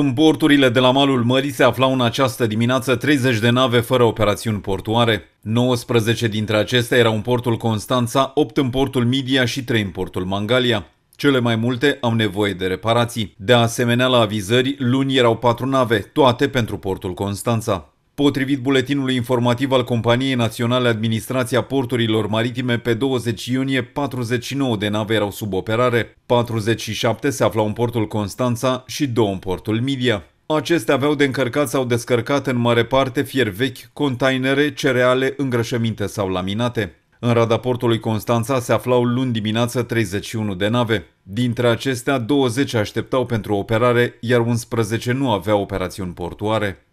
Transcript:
În porturile de la malul mării se aflau în această dimineață 30 de nave fără operațiuni portoare. 19 dintre acestea erau în portul Constanța, 8 în portul Midia și 3 în portul Mangalia. Cele mai multe au nevoie de reparații. De asemenea, la avizări, luni erau patru nave, toate pentru portul Constanța. Potrivit buletinului informativ al Companiei Naționale Administrația Porturilor Maritime, pe 20 iunie 49 de nave erau sub operare, 47 se aflau în portul Constanța și două în portul Midia. Acestea aveau de încărcat sau descărcat în mare parte fier vechi, containere, cereale, îngrășăminte sau laminate. În rada portului Constanța se aflau luni dimineață 31 de nave. Dintre acestea, 20 așteptau pentru operare, iar 11 nu aveau operațiuni portoare.